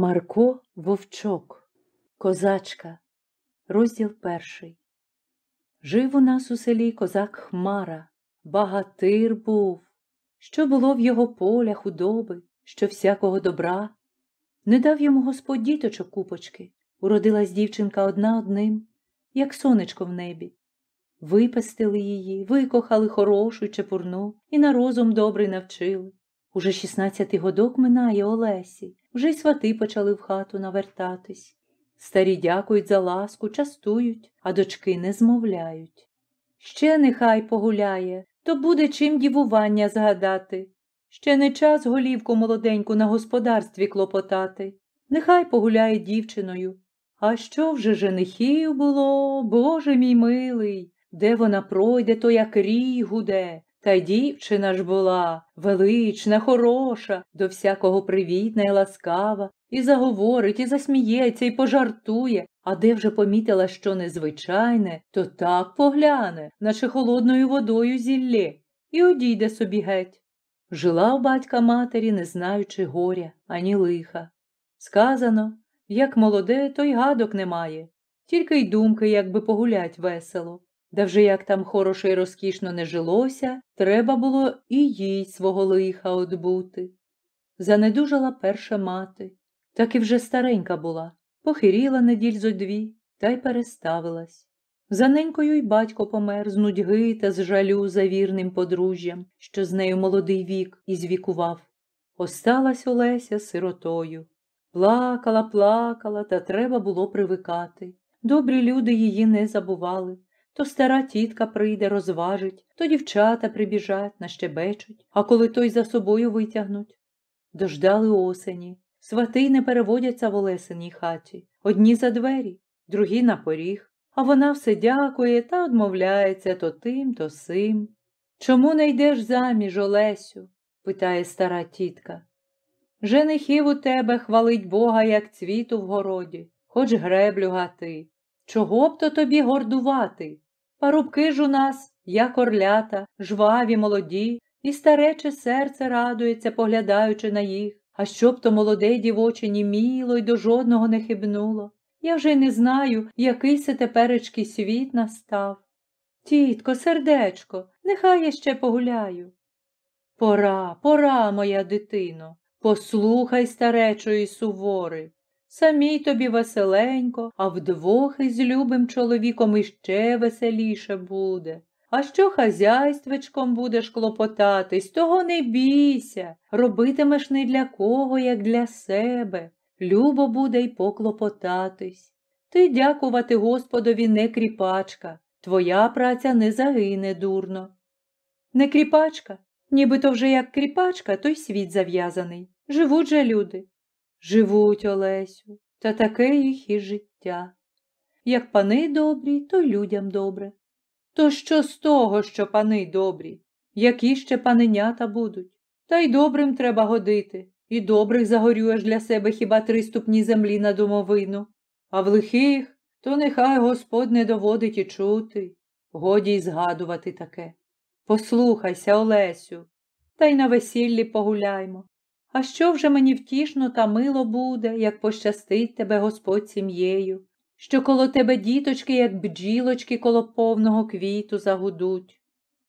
Марко Вовчок, Козачка, розділ перший. Жив у нас у селі козак Хмара, багатир був, що було в його поля худоби, що всякого добра. Не дав йому господь діточок купочки. Уродилась дівчинка одна одним, як сонечко в небі. Випестили її, викохали хорошу й чепурну і на розум добрий навчили. Уже шістнадцятий годок минає Олесі. Вже й свати почали в хату навертатись. Старі дякують за ласку, частують, а дочки не змовляють. Ще нехай погуляє, то буде чим дівування згадати. Ще не час голівку молоденьку на господарстві клопотати. Нехай погуляє дівчиною. А що вже женихів було, Боже мій милий, де вона пройде, то як рій гуде. Та дівчина ж була велична, хороша, до всякого привітна і ласкава, і заговорить, і засміється, і пожартує, а де вже помітила, що незвичайне, то так погляне, наче холодною водою зіллє, і одійде собі геть. Жила у батька матері, не знаючи горя, ані лиха. Сказано, як молоде, то й гадок немає, тільки й думки, якби погулять весело. Да вже як там хороше й розкішно не жилося, треба було і їй свого лиха одбути. Занедужала перша мати, так і вже старенька була, похиріла неділь зо дві та й переставилась. За ненькою й батько помер з нудьги та з жалю за вірним подружжям, що з нею молодий вік і звікував. Осталась Олеся сиротою. Плакала, плакала, та треба було привикати. Добрі люди її не забували. То стара тітка прийде, розважить, то дівчата прибіжать, нащебечуть, а коли той за собою витягнуть. Дождали осені. Свати не переводяться в Олесиній хаті. Одні за двері, другі на поріг. А вона все дякує та одмовляється то тим, то сим. Чому не йдеш заміж, Олесю? питає стара тітка. Женихів у тебе хвалить Бога, як цвіту в городі, хоч греблю гати. Чого б то тобі гордувати? Парубки ж у нас, як орлята, жваві, молоді, і старече серце радується, поглядаючи на їх, а щоб то молоде дівоче німіло й до жодного не хибнуло. Я вже не знаю, який се теперечки світ настав. Тітко, сердечко, нехай я ще погуляю. Пора, пора, моя дитино, послухай старечої сувори. Самій тобі веселенько, а вдвох із любим чоловіком іще веселіше буде. А що хазяйствичком будеш клопотатись, того не бійся. Робитимеш не для кого, як для себе. Любо буде й поклопотатись. Ти дякувати Господові не кріпачка. Твоя праця не загине дурно. Не кріпачка, нібито вже як кріпачка, то й світ зав'язаний. Живуть же люди. Живуть, Олесю, та таке їх і життя. Як пани добрі, то людям добре. То що з того, що пани добрі? Які ще паненята будуть? Та й добрим треба годити. І добрих загорюєш для себе хіба три ступні землі на домовину. А в лихих то нехай Господь не доводить і чути, годі й згадувати таке. Послухайся, Олесю, та й на весіллі погуляймо. А що вже мені втішно та мило буде, як пощастить тебе Господь сім'єю, що коло тебе діточки, як бджілочки коло повного квіту загудуть.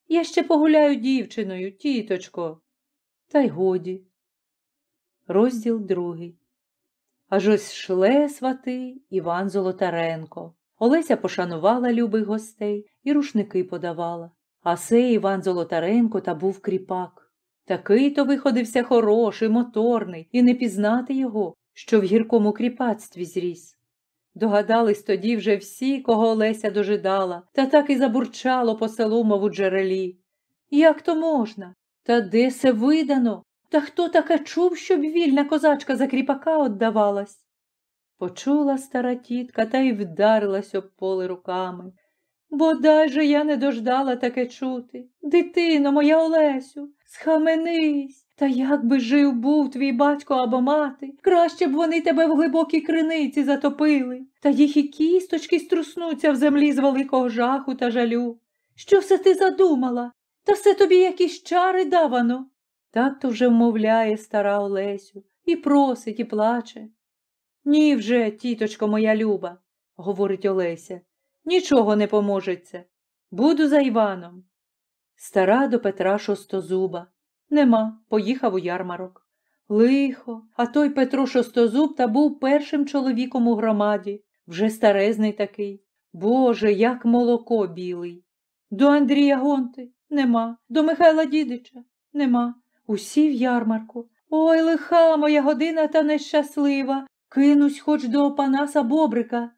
Я ще погуляю дівчиною, тіточко, та й годі. Розділ другий. Аж ось шле свати Іван Золотаренко. Олеся пошанувала любих гостей і рушники подавала. А сей Іван Золотаренко та був кріпак. Такий то виходився хороший, моторний, і не пізнати його, що в гіркому кріпацтві зріс. Догадались тоді вже всі, кого Олеся дожидала, та так і забурчало по селу, мову джерелі. Як то можна? Та де се видано? Та хто таке чув, щоб вільна козачка за кріпака оддавалась? Почула стара тітка та й вдарилась об поле руками. Бодай же я не дождала таке чути. Дитино, моя Олесю, Схаменись, та як би жив був твій батько або мати, краще б вони тебе в глибокій криниці затопили, та їх і кісточки струснуться в землі з великого жаху та жалю. Що все ти задумала? Та все тобі якісь чари давано. Так то вже вмовляє стара Олесю і просить, і плаче. Ні вже, тіточко моя люба, говорить Олеся, нічого не поможеться. Буду за Іваном. Стара до Петра шостозуба. Нема, поїхав у ярмарок. Лихо, а той Петро шостозуб та був першим чоловіком у громаді, вже старезний такий. Боже, як молоко білий. До Андрія Гонти нема, до Михайла Дідича нема. Усі в ярмарку. Ой, лиха моя година та нещаслива. Кинусь хоч до Опанаса бобрика.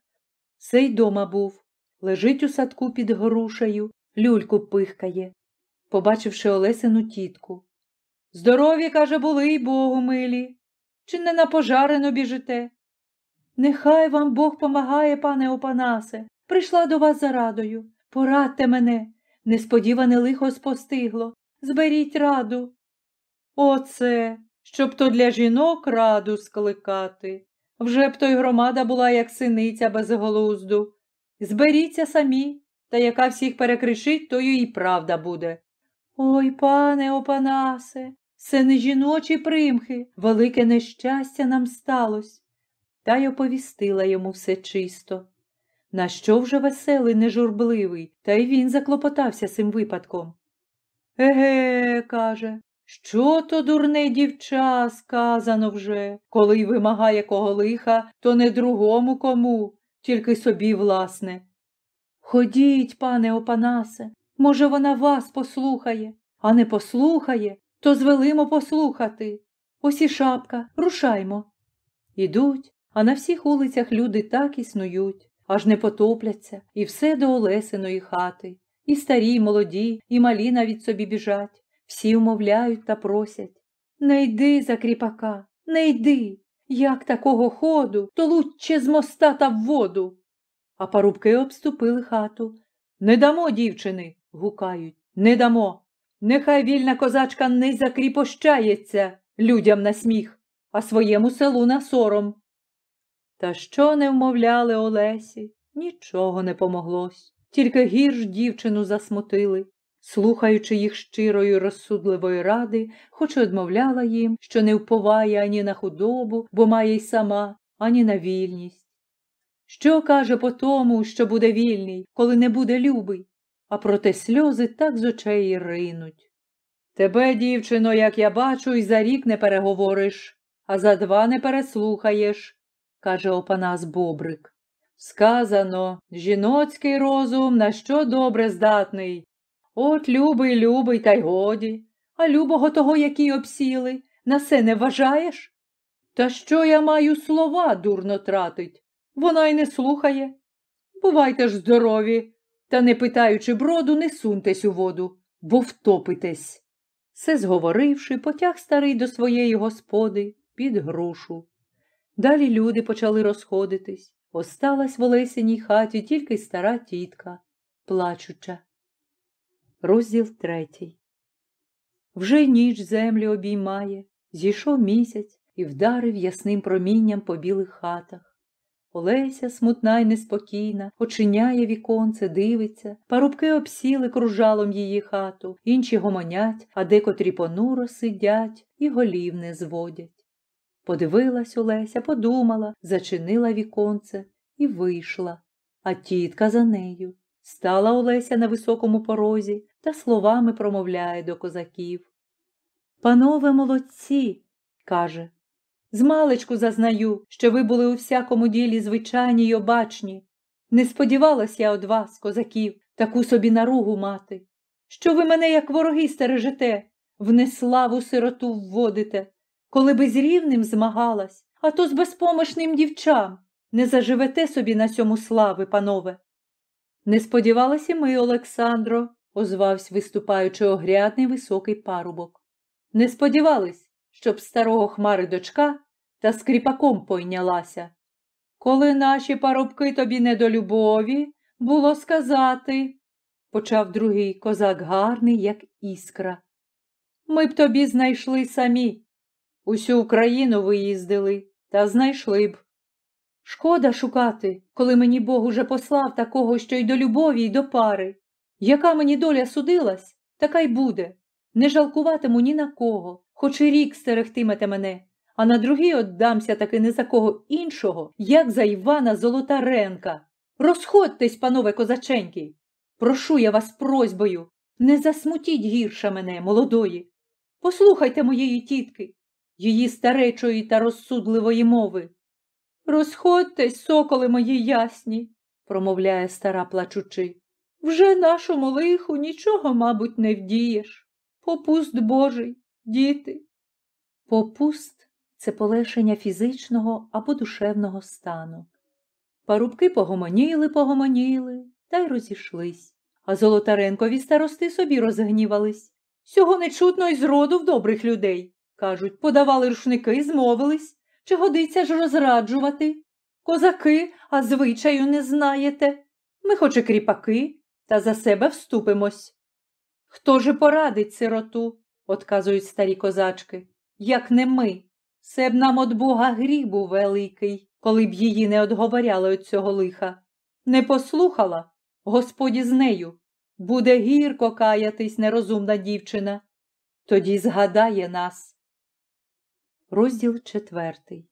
Сей дома був. Лежить у садку під грушею, люльку пихкає побачивши Олесину тітку. Здорові, каже, були й Богу милі. Чи не на пожарину біжите? Нехай вам Бог помагає, пане Опанасе. Прийшла до вас за радою. Порадьте мене. Несподіване лихо спостигло. Зберіть раду. Оце, щоб то для жінок раду скликати. Вже б то й громада була, як синиця без глузду. Зберіться самі, та яка всіх перекришить, тою і правда буде. Ой, пане Опанасе, це не жіночі примхи, велике нещастя нам сталось. Та й оповістила йому все чисто. На що вже веселий, нежурбливий, та й він заклопотався цим випадком. Еге, каже, що то дурне дівча сказано вже, коли й вимагає кого лиха, то не другому кому, тільки собі, власне. Ходіть, пане Опанасе, Може, вона вас послухає, а не послухає, то звелимо послухати. Ось і шапка, рушаймо. Ідуть, а на всіх улицях люди так існують, аж не потопляться, і все до Олесиної хати. І старі, і молоді, і малі навіть собі біжать. Всі умовляють та просять. Не йди за кріпака, не йди. Як такого ходу, то лучче з моста та в воду. А парубки обступили хату. Не дамо, дівчини гукають Не дамо. Нехай вільна козачка низа закріпощається людям на сміх, а своєму селу на сором. Та що не вмовляли Олесі, нічого не помоглось, тільки гірш дівчину засмутили. Слухаючи їх щирої розсудливої ради, хоч одмовляла їм, що не вповає ані на худобу, бо має й сама, ані на вільність. Що каже по тому, що буде вільний, коли не буде любий? а проте сльози так з очей ринуть. Тебе, дівчино, як я бачу, і за рік не переговориш, а за два не переслухаєш, каже опанас Бобрик. Сказано, жіноцький розум на що добре здатний. От любий, любий, та й годі, а любого того, який обсіли, на се не вважаєш? Та що я маю слова дурно тратить? Вона й не слухає. Бувайте ж здорові, та, не питаючи броду, не суньтесь у воду, бо втопитесь. Все зговоривши, потяг старий до своєї господи під грушу. Далі люди почали розходитись. Осталась в Олесіній хаті тільки стара тітка, плачуча. Розділ третій. Вже ніч землю обіймає, зійшов місяць і вдарив ясним промінням по білих хатах. Олеся, смутна й неспокійна, очиняє віконце, дивиться, парубки обсіли кружалом її хату, інші гомонять, а декотрі понуро сидять і голів не зводять. Подивилась Олеся, подумала, зачинила віконце і вийшла. А тітка за нею. Стала Олеся на високому порозі та словами промовляє до козаків. Панове молодці, каже, Змалечку зазнаю, що ви були у всякому ділі звичайні й обачні. Не сподівалась я од вас, козаків, таку собі наругу мати. Що ви мене, як вороги, стережете, в неславу сироту вводите, коли би з рівним змагалась, а то з безпомощним дівчам не заживете собі на цьому слави, панове. Не сподівалась і ми, Олександро, озвався виступаючи огрядний високий парубок. Не сподівались, щоб старого хмари дочка та скріпаком пойнялася. Коли наші парубки тобі не до любові, було сказати, почав другий козак гарний, як іскра. Ми б тобі знайшли самі. Усю Україну виїздили та знайшли б. Шкода шукати, коли мені Бог уже послав такого, що й до любові, й до пари. Яка мені доля судилась, така й буде. Не жалкуватиму ні на кого, хоч і рік стерегтимете мене, а на другий отдамся таки не за кого іншого, як за Івана Золотаренка. Розходьтесь, панове козаченьки. Прошу я вас просьбою, не засмутіть гірше мене, молодої. Послухайте моєї тітки, її старечої та розсудливої мови. Розходьтесь, соколи мої ясні, промовляє стара плачучи. Вже нашому лиху нічого, мабуть, не вдієш. Попуст Божий, діти. Попуст це полегшення фізичного або душевного стану. Парубки погомоніли, погомоніли та й розійшлись, а золотаренкові старости собі розгнівались. Сього не чутно й зроду в добрих людей. Кажуть, подавали рушники, змовились. Чи годиться ж розраджувати? Козаки, а звичаю не знаєте. Ми, хоч і кріпаки, та за себе вступимось. Хто же порадить сироту? одказують старі козачки, як не ми. се б нам от Бога гріх був великий, коли б її не одговоряли від цього лиха. Не послухала, господі з нею. Буде гірко каятись нерозумна дівчина. Тоді згадає нас. Розділ четвертий.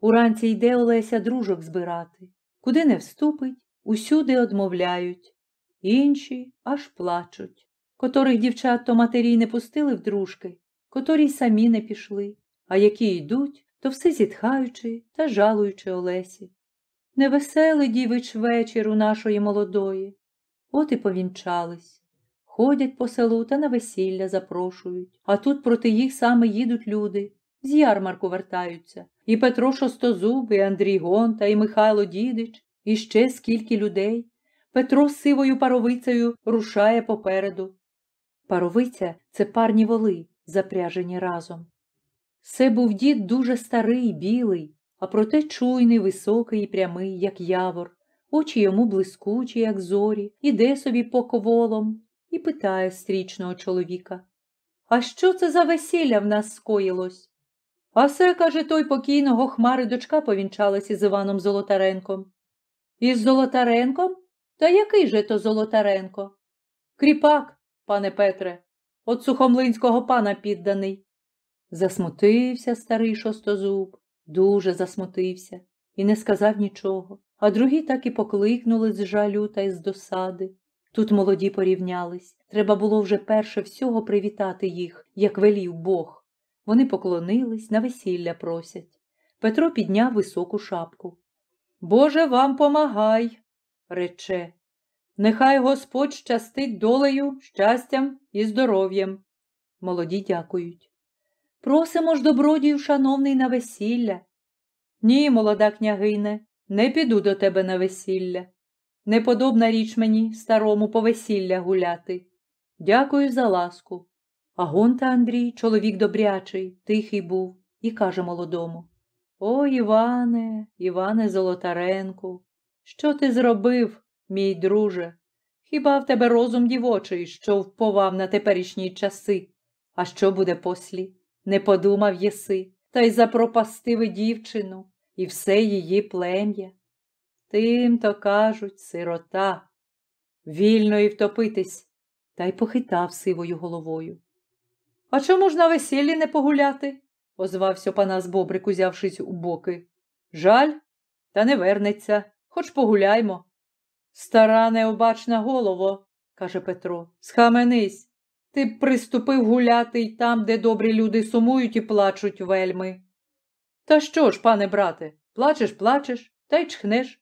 Уранці йде Олеся дружок збирати. Куди не вступить, усюди одмовляють. Інші аж плачуть котрих дівчат то матері не пустили в дружки, котрі самі не пішли, а які йдуть, то все зітхаючи та жалуючи Олесі. Невеселий дівич вечір у нашої молодої. От і повінчались. Ходять по селу та на весілля запрошують, а тут проти їх саме їдуть люди, з ярмарку вертаються. І Петро Шостозуб, і Андрій Гонта, і Михайло Дідич, і ще скільки людей. Петро з сивою паровицею рушає попереду, Паровиця це парні воли, запряжені разом. Це був дід дуже старий, білий, а проте чуйний, високий і прямий, як явор, очі йому блискучі, як зорі, іде собі по коволом і питає стрічного чоловіка А що це за весілля в нас скоїлось? А все, каже, той покійного хмари дочка повінчалась із Іваном Золотаренком. Із Золотаренком? Та який же то Золотаренко? Кріпак, пане Петре, от сухомлинського пана підданий. Засмутився старий шостозуб, дуже засмутився і не сказав нічого, а другі так і покликнули з жалю та й з досади. Тут молоді порівнялись. Треба було вже перше всього привітати їх, як велів Бог. Вони поклонились, на весілля просять. Петро підняв високу шапку. Боже вам помагай, рече. Нехай Господь щастить долею, щастям і здоров'ям. Молоді дякують. Просимо ж добродію, шановний, на весілля. Ні, молода княгине, не піду до тебе на весілля. Неподобна річ мені, старому, по весілля гуляти. Дякую за ласку. А гонта Андрій, чоловік добрячий, тихий був, і каже молодому О, Іване, Іване Золотаренку, що ти зробив? Мій друже, хіба в тебе розум дівочий, що вповав на теперішні часи? А що буде послі? Не подумав єси, та й запропастиви дівчину і все її плем'я. Тим то кажуть, сирота, вільно і втопитись, та й похитав сивою головою. А чому ж на весіллі не погуляти? озвався панас Бобрик, узявшись у боки. Жаль, та не вернеться, хоч погуляймо. Стара необачна голово, каже Петро, схаменись. Ти б приступив гуляти й там, де добрі люди сумують і плачуть вельми. Та що ж, пане брате, плачеш, плачеш, та й чхнеш.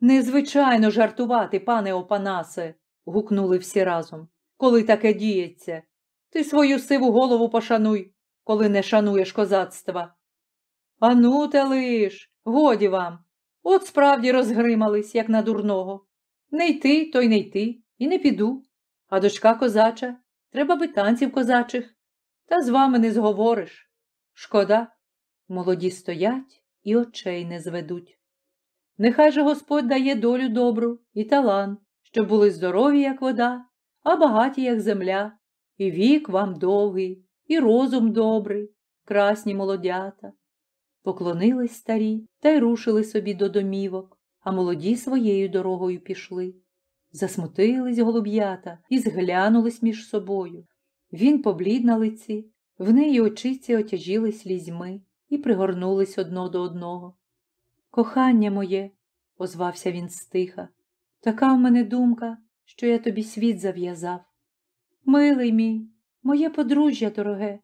Незвичайно жартувати, пане Опанасе, гукнули всі разом. Коли таке діється. Ти свою сиву голову пошануй, коли не шануєш козацтва. Ану, та лиш, годі вам. От справді розгримались, як на дурного. Не йти, то й не йти, і не піду. А дочка козача, треба би танців козачих. Та з вами не зговориш. Шкода. Молоді стоять і очей не зведуть. Нехай же Господь дає долю добру і талант, щоб були здорові, як вода, а багаті, як земля, і вік вам довгий, і розум добрий, красні молодята. Поклонились старі та й рушили собі до домівок а молоді своєю дорогою пішли. Засмутились голуб'ята і зглянулись між собою. Він поблід на лиці, в неї очиці отяжіли слізьми і пригорнулись одно до одного. Кохання моє, озвався він стиха, така в мене думка, що я тобі світ зав'язав. Милий мій, моє подружжя дороге,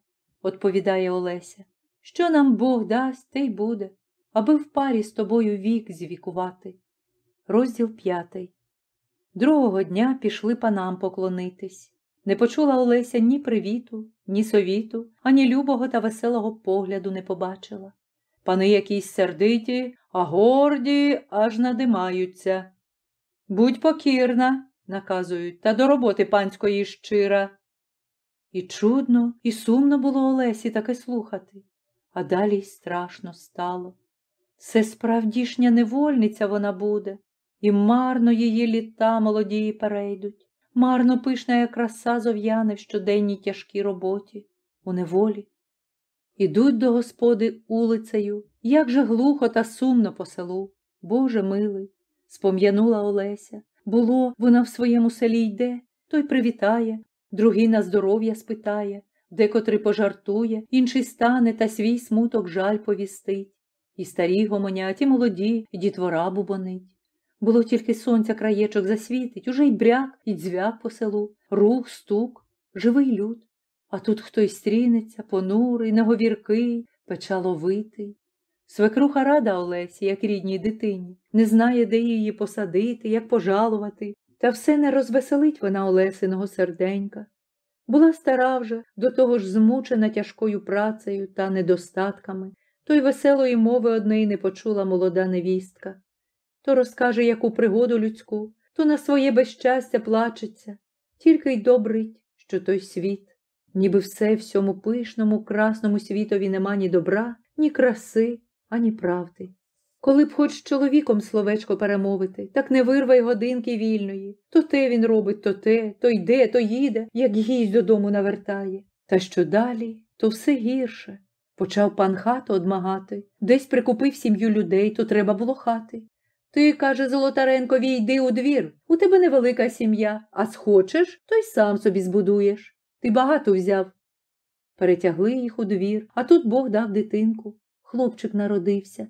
відповідає Олеся. Що нам Бог дасть, те й буде аби в парі з тобою вік звікувати. Розділ п'ятий. Другого дня пішли панам поклонитись. Не почула Олеся ні привіту, ні совіту, ані любого та веселого погляду не побачила. Пани якісь сердиті, а горді аж надимаються. Будь покірна, наказують, та до роботи панської щира. І чудно, і сумно було Олесі таке слухати, а далі й страшно стало. Це справдішня невольниця вона буде, і марно її літа молодії перейдуть, марно пишна я краса зов'яне в щоденній тяжкій роботі, у неволі. Ідуть до господи улицею, як же глухо та сумно по селу. Боже милий, спом'янула Олеся. Було, вона в своєму селі йде, той привітає, другий на здоров'я спитає, декотрий пожартує, інший стане та свій смуток жаль повістить. І старі гомонять, і молоді, і дітвора бубонить. Було тільки сонця краєчок засвітить, уже й бряк, і дзвяк по селу, рух, стук, живий люд. А тут хтось стрінеться, понурий, наговіркий, печаловитий. Свекруха рада Олесі, як рідній дитині, не знає, де її посадити, як пожалувати, та все не розвеселить вона Олесиного серденька. Була стара вже, до того ж змучена тяжкою працею та недостатками, то й веселої мови одної не почула молода невістка. То розкаже яку пригоду людську, то на своє безщастя плачеться, тільки й добрить, що той світ, ніби все всьому пишному, красному світові нема ні добра, ні краси, ані правди. Коли б хоч чоловіком словечко перемовити, так не вирвай годинки вільної. То те він робить, то те, то йде, то їде, як гість додому навертає. Та що далі, то все гірше. Почав пан хату одмагати, десь прикупив сім'ю людей, то треба було хати. Ти, каже Золотаренкові йди у двір. У тебе невелика сім'я, а схочеш, то й сам собі збудуєш. Ти багато взяв. Перетягли їх у двір, а тут Бог дав дитинку. Хлопчик народився.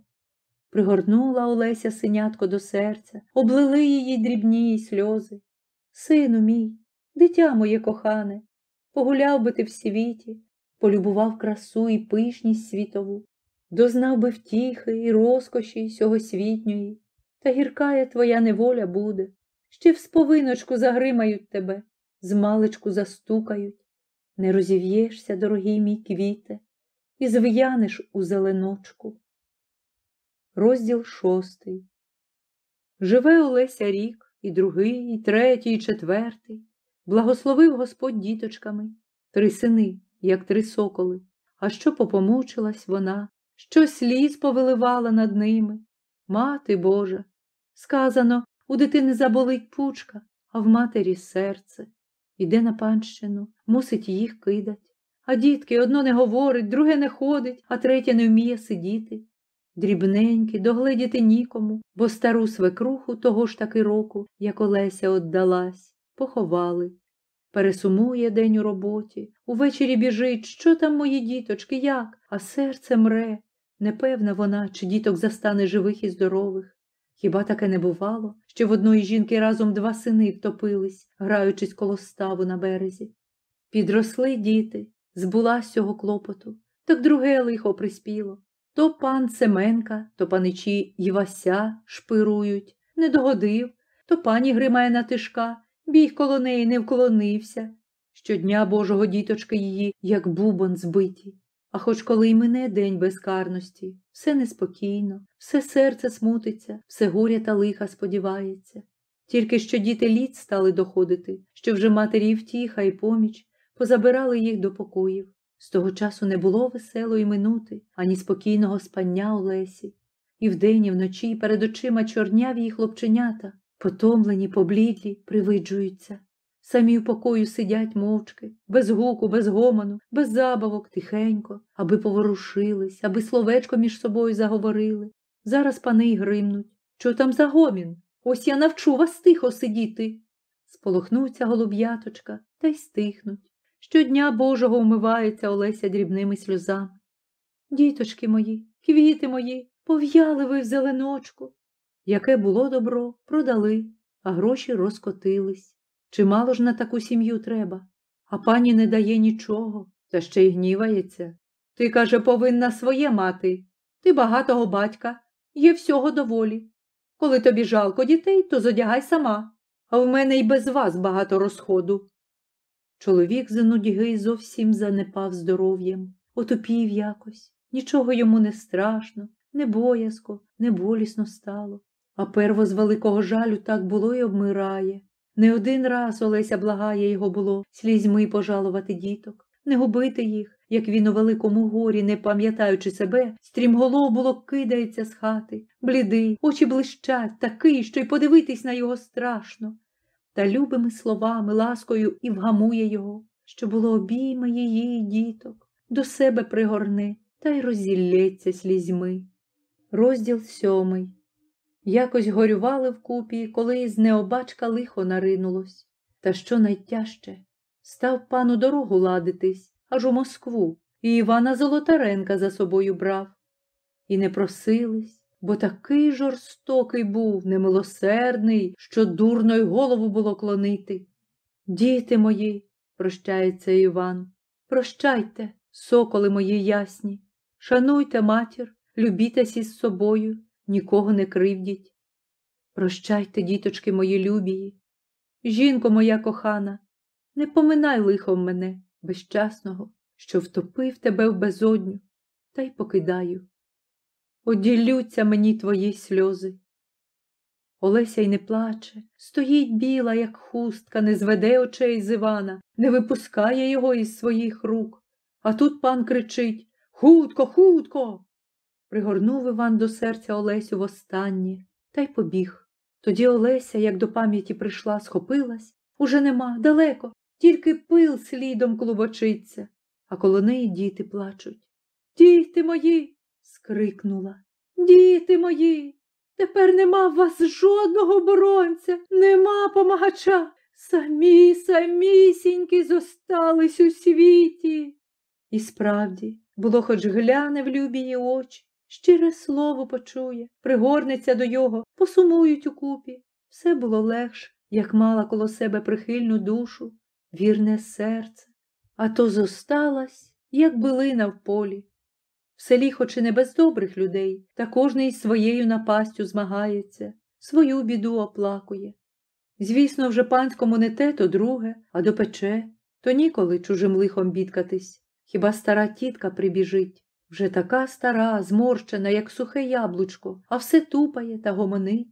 Пригорнула Олеся синятко до серця, облили її дрібні сльози. Сину мій, дитя моє кохане, погуляв би ти в світі, полюбував красу і пишність світову, дознав би втіхи і розкоші сьогосвітньої, та гіркая твоя неволя буде, ще в сповиночку загримають тебе, змалечку застукають. Не розів'єшся, дорогий мій квіте, і зв'янеш у зеленочку. Розділ шостий. Живе Олеся рік, і другий, і третій, і четвертий. Благословив Господь діточками, три сини як три соколи, а що попомучилась вона, що сліз повиливала над ними. Мати Божа. Сказано, у дитини заболить пучка, а в матері серце. Іде на панщину, мусить їх кидать. А дітки одно не говорить, друге не ходить, а третє не вміє сидіти. Дрібненькі, догледіти нікому, бо стару свекруху того ж таки року, як Олеся оддалась, поховали пересумує день у роботі, увечері біжить, що там мої діточки, як, а серце мре. Непевна вона, чи діток застане живих і здорових. Хіба таке не бувало, що в одної жінки разом два сини втопились, граючись коло ставу на березі? Підросли діти, збула з цього клопоту, так друге лихо приспіло. То пан Семенка, то паничі Івася шпирують, не догодив, то пані гримає на тишка, Біг коло неї не вклонився. Щодня Божого діточки її, як бубон збиті. А хоч коли й мине день безкарності, все неспокійно, все серце смутиться, все горя та лиха сподівається. Тільки що діти літ стали доходити, що вже матері втіха й поміч позабирали їх до покоїв. З того часу не було веселої минути, ані спокійного спання у Лесі. І вдень, і вночі перед очима чорняв її хлопченята, Потомлені, поблідлі, привиджуються. Самі в покою сидять мовчки, без гуку, без гомону, без забавок, тихенько, аби поворушились, аби словечко між собою заговорили. Зараз пани й гримнуть. Що там за гомін? Ось я навчу вас тихо сидіти. Сполохнуться голуб'яточка та й стихнуть. Щодня Божого вмивається Олеся дрібними сльозами. Діточки мої, квіти мої, пов'яли ви в зеленочку, Яке було добро, продали, а гроші розкотились. Чимало ж на таку сім'ю треба, а пані не дає нічого, та ще й гнівається. Ти, каже, повинна своє мати. Ти багатого батька, є всього доволі. Коли тобі жалко дітей, то зодягай сама, а в мене й без вас багато розходу. Чоловік за нудьги зовсім занепав здоров'ям, отопів якось, нічого йому не страшно, не боязко, не болісно стало. А перво з великого жалю так було й обмирає. Не один раз Олеся благає його було слізьми пожалувати діток, не губити їх, як він у великому горі, не пам'ятаючи себе, стрімголов було кидається з хати, блідий, очі блищать, такий, що й подивитись на його страшно. Та любими словами, ласкою і вгамує його, що було обійме її діток, до себе пригорне та й розілється слізьми. Розділ сьомий. Якось горювали вкупі, коли із необачка лихо наринулось. Та що найтяжче, став пану дорогу ладитись аж у Москву, і Івана Золотаренка за собою брав. І не просились, бо такий жорстокий був, немилосердний, що дурно й голову було клонити. Діти мої, прощається Іван, прощайте, соколи мої ясні, шануйте матір, любітесь із собою нікого не кривдіть. Прощайте, діточки мої любії, жінко моя кохана, не поминай лихом мене, безчасного, що втопив тебе в безодню, та й покидаю. Оділються мені твої сльози. Олеся й не плаче, стоїть біла, як хустка, не зведе очей з Івана, не випускає його із своїх рук. А тут пан кричить Хутко, хутко пригорнув Іван до серця Олесю востаннє та й побіг. Тоді Олеся, як до пам'яті прийшла, схопилась уже нема, далеко, тільки пил слідом клубочиться, а коло неї діти плачуть. Діти мої. скрикнула. Діти мої. Тепер нема в вас жодного боронця, нема помагача. Самі самісінькі зостались у світі. І справді, було хоч гляне в любії очі, щире слово почує, пригорнеться до його, посумують укупі. Все було легше, як мала коло себе прихильну душу, вірне серце, а то зосталась, як билина в полі. В селі, хоч і не без добрих людей, та кожний із своєю напастю змагається, свою біду оплакує. Звісно, вже панському не те, то друге, а допече, то ніколи чужим лихом бідкатись. Хіба стара тітка прибіжить? Вже така стара, зморщена, як сухе яблучко, а все тупає та гомонить.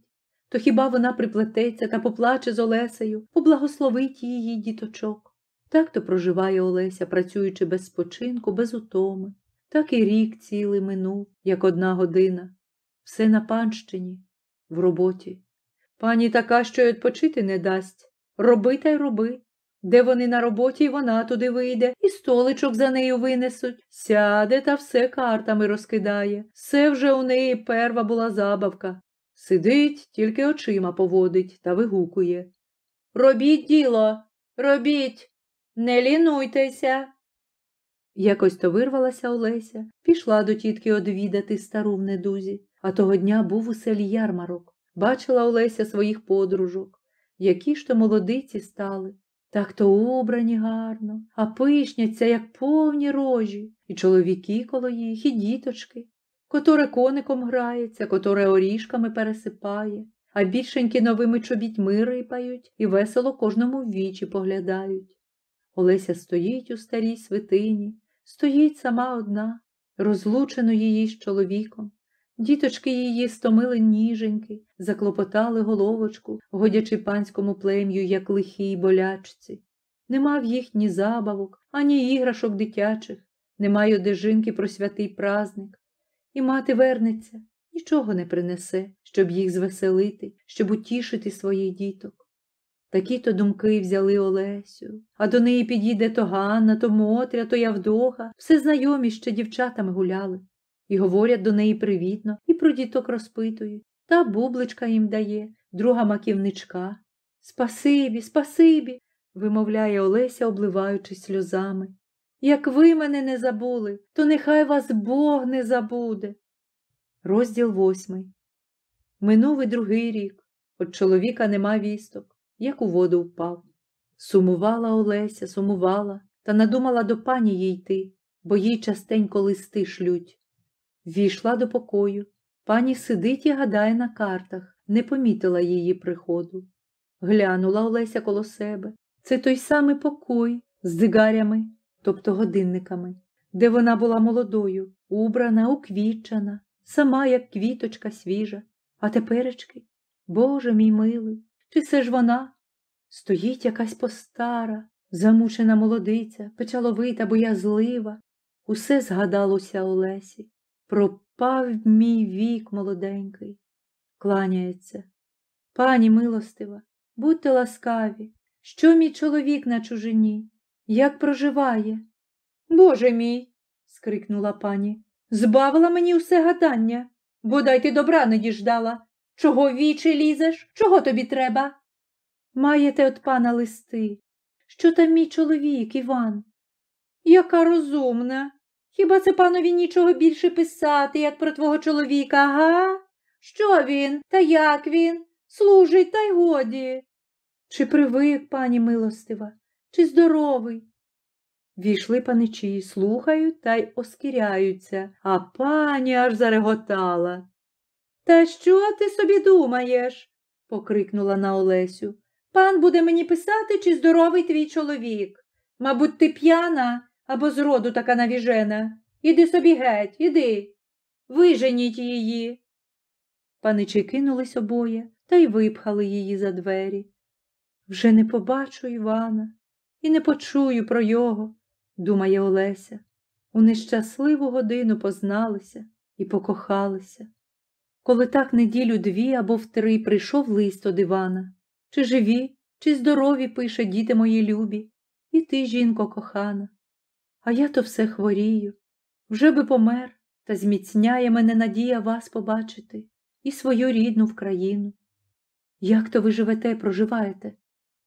То хіба вона приплететься та поплаче з Олесею, поблагословить її діточок? Так то проживає Олеся, працюючи без спочинку, без утоми. Так і рік цілий минув, як одна година. Все на панщині, в роботі. Пані така, що й відпочити не дасть. Роби та й роби. Де вони на роботі, і вона туди вийде, і столичок за нею винесуть. Сяде та все картами розкидає. Все вже у неї перва була забавка. Сидить, тільки очима поводить та вигукує. Робіть діло, робіть, не лінуйтеся. Якось то вирвалася Олеся, пішла до тітки одвідати стару в недузі, а того дня був у селі ярмарок. Бачила Олеся своїх подружок. Які ж то молодиці стали. Так то убрані гарно, а пишняться, як повні рожі, і чоловіки коло їх, і діточки, котре коником грається, котре оріжками пересипає, а більшенькі новими чобітьми рипають і весело кожному в вічі поглядають. Олеся стоїть у старій свитині, стоїть сама одна, розлучено її з чоловіком, Діточки її стомили ніженьки, заклопотали головочку, годячи панському плем'ю, як лихій болячці. Нема в їх ні забавок, ані іграшок дитячих, немає одежинки про святий празник. І мати вернеться, нічого не принесе, щоб їх звеселити, щоб утішити своїх діток. Такі то думки взяли Олесю, а до неї підійде то Ганна, то Мотря, то Явдоха, все знайомі ще дівчатами гуляли і говорять до неї привітно, і про діток розпитують. Та бубличка їм дає, друга маківничка. Спасибі, спасибі, вимовляє Олеся, обливаючись сльозами. Як ви мене не забули, то нехай вас Бог не забуде. Розділ восьмий. Минув і другий рік. От чоловіка нема вісток, як у воду впав. Сумувала Олеся, сумувала, та надумала до пані їй йти, бо їй частенько листи шлють. Війшла до покою. Пані сидить і гадає на картах, не помітила її приходу. Глянула Олеся коло себе. Це той самий покой з дигарями, тобто годинниками, де вона була молодою, убрана, уквітчана, сама, як квіточка свіжа. А теперечки, Боже мій милий, чи все ж вона? Стоїть якась постара, замучена молодиця, печаловита, боязлива. Усе згадалося Олесі пропав мій вік молоденький, кланяється. Пані милостива, будьте ласкаві, що мій чоловік на чужині, як проживає. Боже мій, скрикнула пані, збавила мені усе гадання, бодай ти добра не діждала. Чого вічі лізеш? Чого тобі треба? Маєте от пана листи. Що там мій чоловік, Іван? Яка розумна, Хіба це панові нічого більше писати, як про твого чоловіка, га? Що він та як він? Служить, та й годі. Чи привик, пані милостива, чи здоровий? Війшли паничі, слухають та й оскіряються, а пані аж зареготала. Та що ти собі думаєш? покрикнула на Олесю. Пан буде мені писати, чи здоровий твій чоловік. Мабуть, ти п'яна або зроду така навіжена. Іди собі геть, іди. Виженіть її. Паничі кинулись обоє та й випхали її за двері. Вже не побачу Івана і не почую про його, думає Олеся. У нещасливу годину позналися і покохалися. Коли так неділю дві або в три прийшов лист од Івана. Чи живі, чи здорові пише діти мої любі, і ти, жінко кохана а я то все хворію. Вже би помер, та зміцняє мене надія вас побачити і свою рідну в країну. Як то ви живете і проживаєте?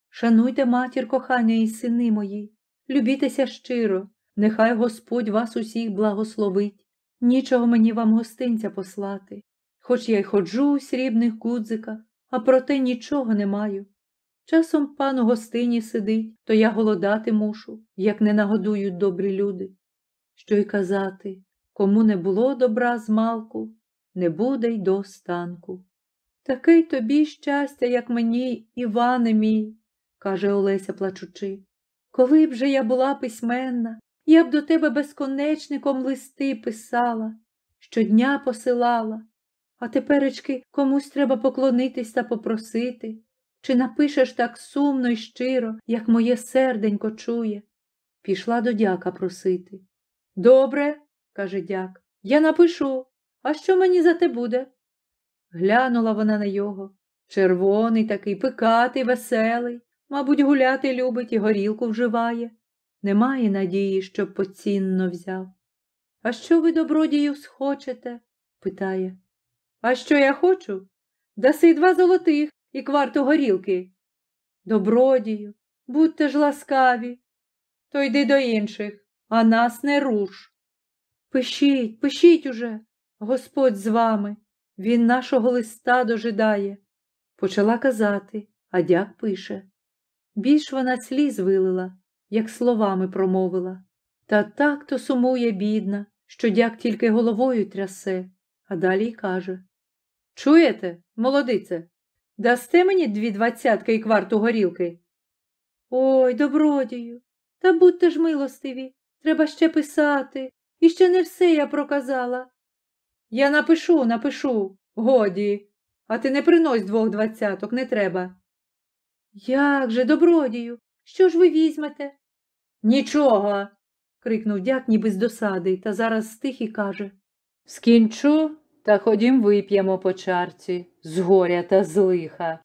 Шануйте матір кохання і сини мої, любітеся щиро, нехай Господь вас усіх благословить, нічого мені вам гостинця послати, хоч я й ходжу у срібних кудзиках, а проте нічого не маю. Часом пан у гостині сидить, то я голодати мушу, як не нагодують добрі люди. Що й казати, кому не було добра з малку, не буде й до станку. Такий тобі щастя, як мені, Іване мій, каже Олеся, плачучи. Коли б же я була письменна, я б до тебе безконечником листи писала, щодня посилала, а теперечки комусь треба поклонитись та попросити. Чи напишеш так сумно й щиро, як моє серденько чує? Пішла до дяка просити. Добре, каже дяк, я напишу. А що мені за те буде? Глянула вона на його. Червоний такий, пикатий, веселий, мабуть, гуляти любить і горілку вживає. Немає надії, щоб поцінно взяв. А що ви, добродію, схочете? питає. А що я хочу? Даси два золотих, і кварту горілки. Добродію, будьте ж ласкаві, то йди до інших, а нас не руш. Пишіть, пишіть уже, Господь з вами. Він нашого листа дожидає. Почала казати, а дяк пише. Більш вона сліз вилила, як словами промовила. Та так то сумує, бідна, що дяк тільки головою трясе, а далі й каже Чуєте, молодице? Дасте мені дві двадцятки і кварту горілки? Ой, добродію, та будьте ж милостиві, треба ще писати. І ще не все я проказала. Я напишу, напишу, годі, а ти не принось двох двадцяток, не треба. Як же, добродію, що ж ви візьмете? Нічого. крикнув дяк ніби з досади, та зараз стих і каже. Скінчу та ходім вип'ємо по чарці з горя та з лиха.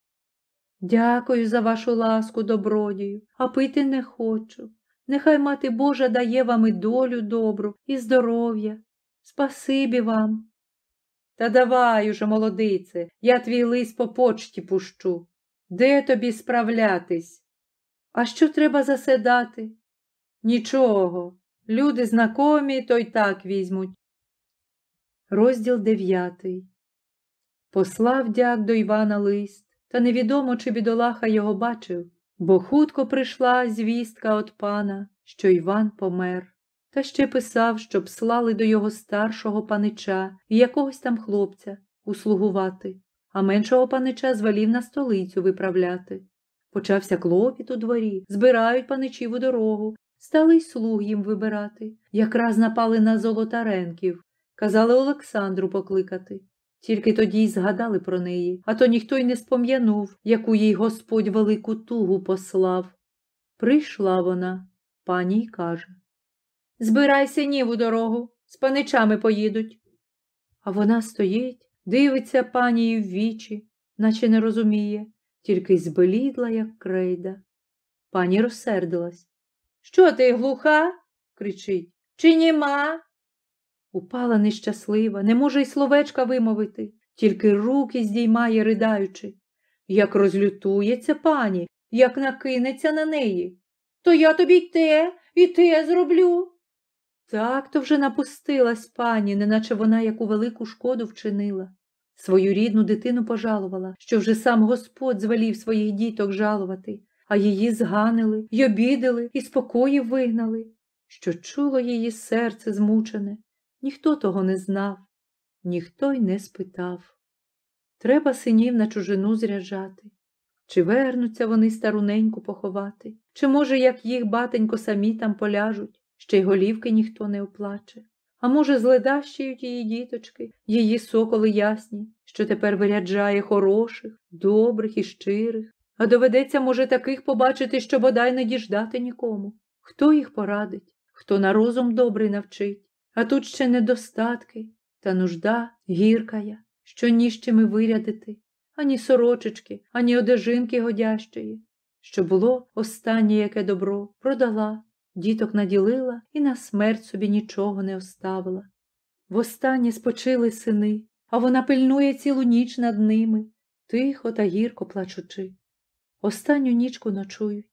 Дякую за вашу ласку, добродію, а пити не хочу. Нехай мати Божа дає вам і долю добру, і здоров'я. Спасибі вам. Та давай уже, молодице, я твій лист по почті пущу. Де тобі справлятись? А що треба заседати? Нічого. Люди знакомі, то й так візьмуть. Розділ дев'ятий. Послав дяк до Івана лист, та невідомо, чи бідолаха його бачив, бо хутко прийшла звістка від пана, що Іван помер, та ще писав, щоб слали до його старшого панича і якогось там хлопця услугувати, а меншого панича звелів на столицю виправляти. Почався клопіт у дворі, збирають паничів у дорогу, стали й слуг їм вибирати. Якраз напали на золотаренків, Казали Олександру покликати. Тільки тоді й згадали про неї, а то ніхто й не спом'янув, яку їй Господь велику тугу послав. Прийшла вона, пані й каже Збирайся нів у дорогу, з паничами поїдуть. А вона стоїть, дивиться панії в вічі, наче не розуміє, тільки зблідла, як крейда. Пані розсердилась. Що ти глуха? кричить. Чи німа? Упала нещаслива, не може й словечка вимовити, тільки руки здіймає, ридаючи. Як розлютується пані, як накинеться на неї. То я тобі й те, і те зроблю. Так то вже напустилась пані, неначе вона яку велику шкоду вчинила. Свою рідну дитину пожалувала, що вже сам Господь звелів своїх діток жалувати, а її зганили, й обідали, і спокоїв вигнали, що чуло її серце змучене. Ніхто того не знав, ніхто й не спитав. Треба синів на чужину зряджати, чи вернуться вони старуненьку поховати, чи, може, як їх батенько самі там поляжуть, ще й голівки ніхто не оплаче. А може, зледащають її діточки, її соколи ясні, що тепер виряджає хороших, добрих і щирих, а доведеться, може, таких побачити, що бодай не діждати нікому. Хто їх порадить, хто на розум добрий навчить? а тут ще недостатки та нужда гіркая, що ніщими вирядити, ані сорочечки, ані одежинки годящої, що було останнє яке добро, продала, діток наділила і на смерть собі нічого не оставила. Востаннє спочили сини, а вона пильнує цілу ніч над ними, тихо та гірко плачучи. Останню нічку ночують.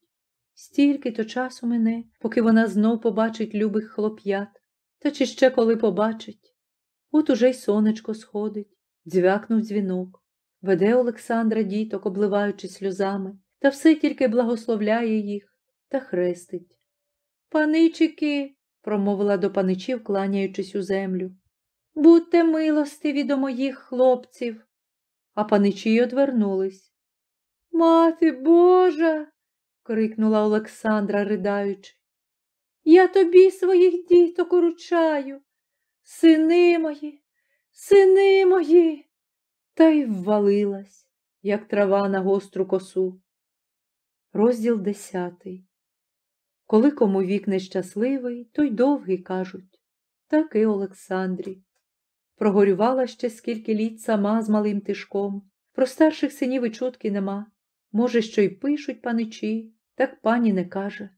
Стільки то часу мине, поки вона знов побачить любих хлоп'ят, та чи ще коли побачить? От уже й сонечко сходить, дзвякнув дзвінок. Веде Олександра діток, обливаючи сльозами, та все тільки благословляє їх та хрестить. Паничики, промовила до паничів, кланяючись у землю. Будьте милостиві до моїх хлопців. А паничі й одвернулись. Мати Божа. крикнула Олександра, ридаючи. Я тобі своїх діток уручаю, сини мої, сини мої, та й ввалилась, як трава на гостру косу. Розділ десятий. Коли кому вік нещасливий, то й довгий кажуть, так і Олександрі. Прогорювала ще скільки літ сама з малим тишком. Про старших синів і чутки нема. Може, що й пишуть паничі, так пані не каже.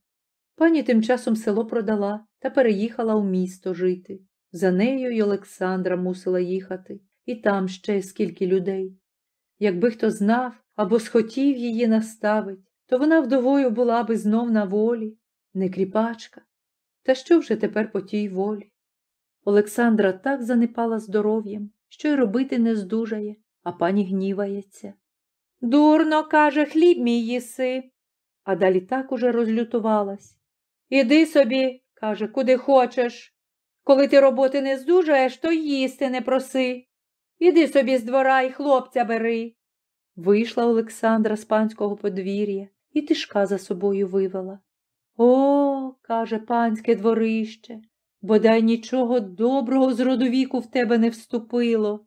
Пані тим часом село продала та переїхала у місто жити. За нею й Олександра мусила їхати, і там ще скільки людей. Якби хто знав або схотів її наставить, то вона вдовою була би знов на волі, не кріпачка. Та що вже тепер по тій волі? Олександра так занепала здоров'ям, що й робити не здужає, а пані гнівається. Дурно, каже, хліб мій їси. А далі так уже розлютувалась, Іди собі, каже, куди хочеш. Коли ти роботи не здужаєш, то їсти не проси. Іди собі з двора і хлопця бери. Вийшла Олександра з панського подвір'я і тишка за собою вивела. О, каже панське дворище, бодай нічого доброго з родовіку в тебе не вступило.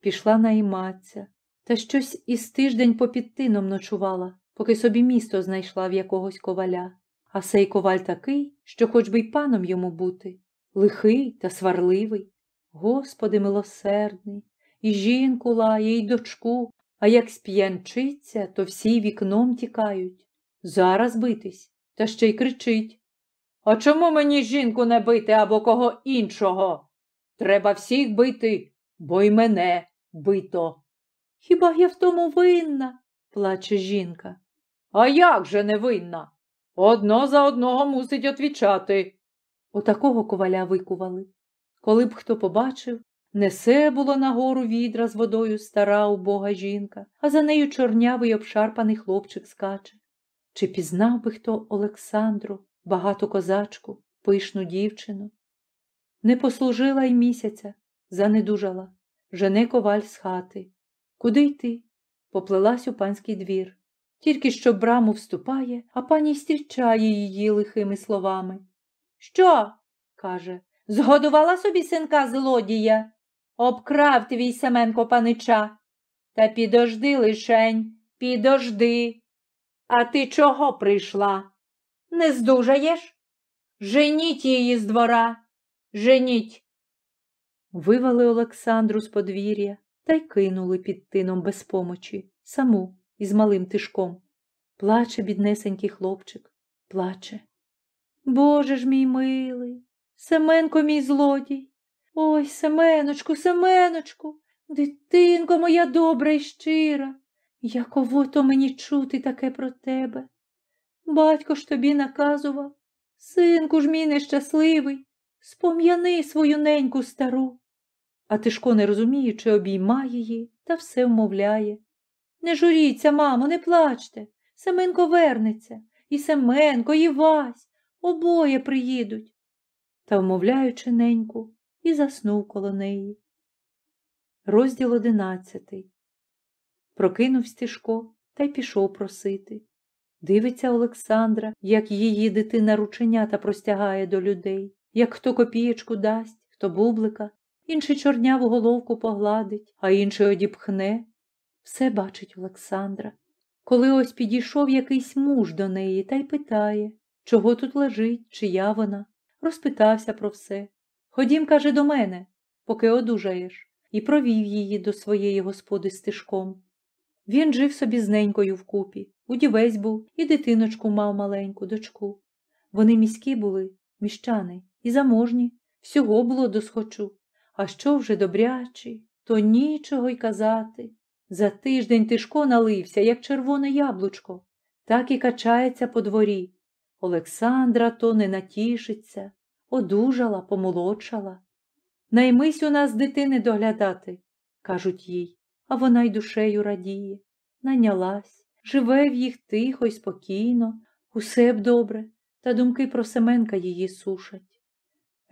Пішла найматися, та щось із тиждень попід тином ночувала, поки собі місто знайшла в якогось коваля. А сей коваль такий, що хоч би й паном йому бути, лихий та сварливий. Господи милосердний, і жінку лає, і дочку, а як сп'янчиться, то всі вікном тікають. Зараз битись, та ще й кричить. А чому мені жінку не бити або кого іншого? Треба всіх бити, бо й мене бито. Хіба я в тому винна? плаче жінка. А як же не винна? Одно за одного мусить отвічати. Отакого коваля викували. Коли б хто побачив, несе було нагору відра з водою стара убога жінка, а за нею чорнявий обшарпаний хлопчик скаче. Чи пізнав би хто Олександру, багату козачку, пишну дівчину? Не послужила й місяця, занедужала, жене коваль з хати. Куди йти? Поплелась у панський двір. Тільки що браму вступає, а пані зустрічає її лихими словами. Що? каже, згодувала собі синка злодія. Обкрав твій Семенко панича. Та підожди лишень, підожди. А ти чого прийшла? Не здужаєш? Женіть її з двора. Женіть. Вивели Олександру з подвір'я та й кинули під тином без помочі, саму із малим тишком. Плаче біднесенький хлопчик, плаче. Боже ж мій милий, Семенко мій злодій. Ой, Семеночку, Семеночку, дитинко моя добра і щира. Яково то мені чути таке про тебе. Батько ж тобі наказував, синку ж мій нещасливий, спом'яни свою неньку стару. А Тишко, не розуміючи, обіймає її та все вмовляє. Не журіться, мамо, не плачте. Семенко вернеться. І Семенко, і Вась. Обоє приїдуть. Та, вмовляючи неньку, і заснув коло неї. Розділ одинадцятий. Прокинув стежко та й пішов просити. Дивиться Олександра, як її дитина рученята простягає до людей, як хто копієчку дасть, хто бублика, інший чорняву головку погладить, а інший одіпхне, все бачить Олександра. Коли ось підійшов якийсь муж до неї та й питає, чого тут лежить, чия вона, розпитався про все. Ходім, каже, до мене, поки одужаєш, і провів її до своєї господи стежком. Він жив собі з ненькою вкупі, удівець був і дитиночку мав маленьку дочку. Вони міські були, міщани, і заможні, всього було досхочу. А що вже добрячі, то нічого й казати. За тиждень Тишко налився, як червоне яблучко, так і качається по дворі. Олександра то не натішиться, одужала, помолодшала. Наймись у нас дитини доглядати, кажуть їй, а вона й душею радіє. Нанялась, живе в їх тихо й спокійно, усе б добре, та думки про Семенка її сушать.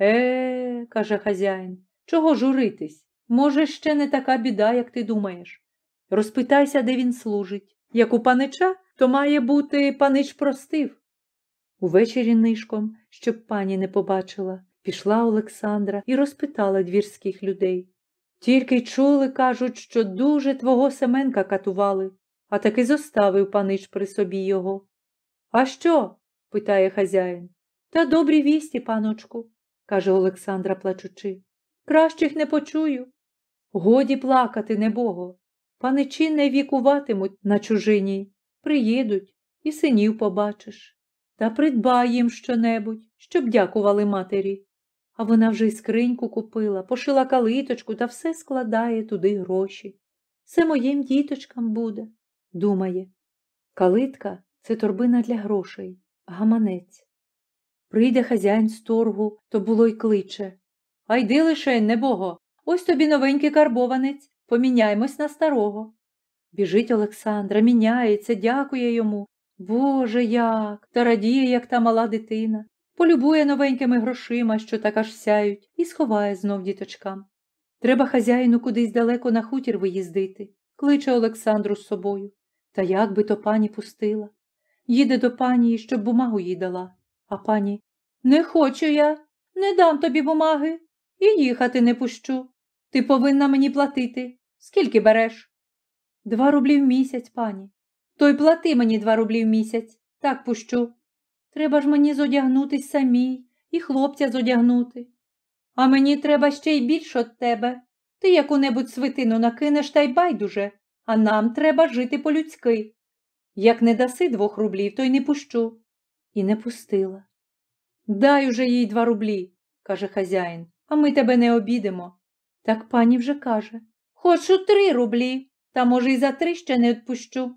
Е, каже хазяїн, чого журитись? Може, ще не така біда, як ти думаєш. Розпитайся, де він служить. Як у панича, то має бути панич простив. Увечері нишком, щоб пані не побачила, пішла Олександра і розпитала двірських людей. Тільки чули, кажуть, що дуже твого Семенка катували, а таки зоставив панич при собі його. А що? питає хазяїн. Та добрі вісті, паночку, каже Олександра, плачучи. Кращих не почую. Годі плакати, небого. Паничі не вікуватимуть на чужині, приїдуть і синів побачиш. Та придбай їм щонебудь, щоб дякували матері. А вона вже й скриньку купила, пошила калиточку та все складає туди гроші. Це моїм діточкам буде, думає. Калитка це торбина для грошей, гаманець. Прийде хазяїн з торгу, то було й кличе. А йди лише, небого, ось тобі новенький карбованець. Поміняймось на старого. Біжить Олександра, міняється, дякує йому. Боже як! Та радіє, як та мала дитина. Полюбує новенькими грошима, що так аж сяють, і сховає знов діточкам. Треба хазяїну кудись далеко на хутір виїздити, кличе Олександру з собою. Та як би то пані пустила. Їде до пані, щоб бумагу їй дала. А пані Не хочу я, не дам тобі бумаги і їхати не пущу. Ти повинна мені платити. Скільки береш? Два рублі в місяць, пані. То й плати мені два рублі в місяць. Так пущу. Треба ж мені зодягнутись самій і хлопця зодягнути. А мені треба ще й більше від тебе. Ти яку небудь свитину накинеш та й байдуже, а нам треба жити по-людськи. Як не даси двох рублів, то й не пущу. І не пустила. Дай уже їй два рублі, каже хазяїн, а ми тебе не обідемо. Так пані вже каже Хочу три рублі, та, може, і за три ще не відпущу.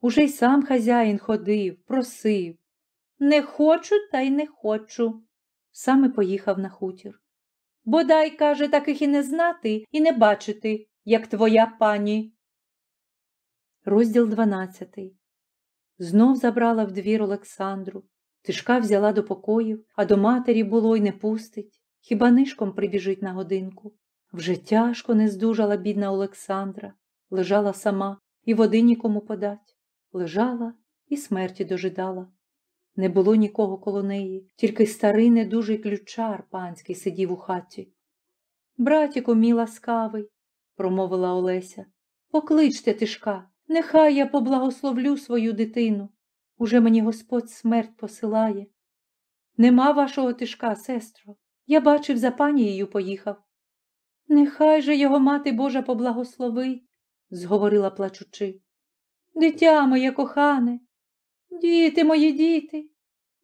Уже й сам хазяїн ходив, просив. Не хочу, та й не хочу. Саме поїхав на хутір. Бодай, каже, таких і не знати, і не бачити, як твоя пані. Розділ дванадцятий. Знов забрала в двір Олександру. Тишка взяла до покоїв, а до матері було й не пустить. Хіба нишком прибіжить на годинку. Вже тяжко не здужала бідна Олександра, лежала сама і води нікому подать, лежала і смерті дожидала. Не було нікого коло неї, тільки старий недужий ключар панський сидів у хаті. Братіку мій ласкавий, промовила Олеся, покличте тишка, нехай я поблагословлю свою дитину. Уже мені Господь смерть посилає. Нема вашого тишка, сестро. Я бачив, за панією поїхав. Нехай же його мати Божа поблагословить, зговорила плачучи. Дитя моє кохане, діти мої діти,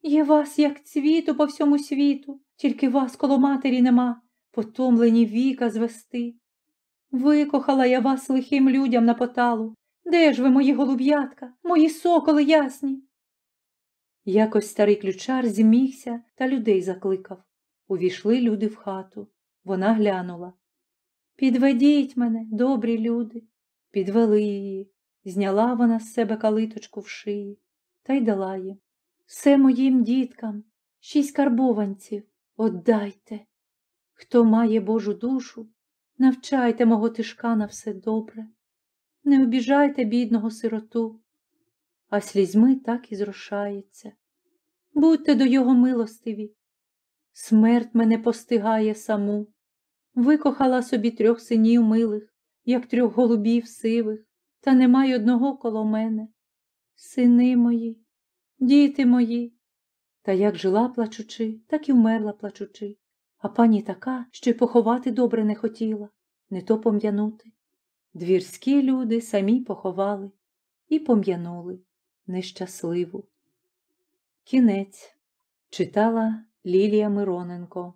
є вас, як цвіту по всьому світу, тільки вас коло матері нема, потомлені віка звести. Викохала я вас лихим людям на поталу. Де ж ви, мої голуб'ятка, мої соколи ясні? Якось старий ключар зімігся та людей закликав. Увійшли люди в хату. Вона глянула. Підведіть мене, добрі люди, підвели її, зняла вона з себе калиточку в шиї та й дала їм. Все моїм діткам, шість карбованців, отдайте. Хто має Божу душу, навчайте мого тишка на все добре, не обіжайте бідного сироту, а слізьми так і зрошається. Будьте до його милостиві. Смерть мене постигає саму. Викохала собі трьох синів милих, як трьох голубів сивих, та немає одного коло мене. Сини мої, діти мої. Та як жила плачучи, так і вмерла плачучи, а пані така, що й поховати добре не хотіла, не то пом'янути. Двірські люди самі поховали і пом'янули нещасливу. Кінець читала Лілія Мироненко.